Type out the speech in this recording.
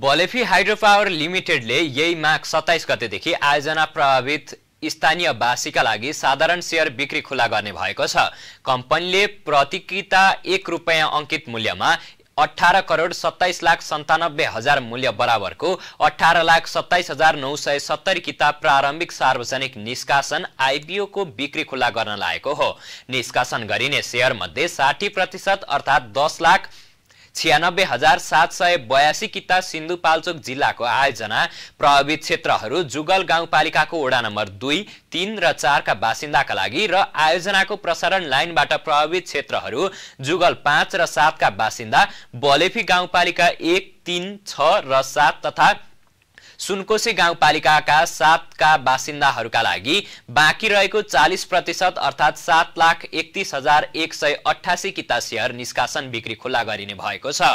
Balephi hydro power लिमिटेडले यही माघ सत्ताइस गतेदेखि आयोजना प्रभावित स्थानीय लागि साधारण सेयर बिक्री खुला गर्ने भएको छ कम्पनीले प्रतिकिता एक रुपियाँ अङ्कित मूल्यमा अठार करोड सत्ताइस लाख सन्तानब्बे हजार मूल्य बराबरको अठार लाख सत्ताइस हजार नौ सय सत्तरी किताब प्रारम्भिक सार्वजनिक निष्कासन आइपिओको बिक्री खुला गर्न लागेको हो निष्कासन गरिने सेयर मध्ये साठी प्रतिशत अर्थात् दस लाख छ्यानब्बे हजार सात सय बयासी किता सिन्धुपाल्चोक जिल्लाको आयोजना प्रभावित क्षेत्रहरू जुगल गाउँपालिकाको वडा नम्बर दुई तिन र चारका बासिन्दाका लागि र आयोजनाको प्रसारण लाइनबाट प्रभावित क्षेत्रहरू जुगल पाँच र सातका बासिन्दा बलेफी गाउँपालिका एक तिन छ र सात तथा सुनकोशी गाउँपालिकाका सातका बासिन्दाहरूका लागि बाँकी रहेको चालिस प्रतिशत अर्थात् सात लाख एकतिस हजार एक सय अठासी किता सेयर निष्कासन बिक्री खुल्ला गरिने भएको छ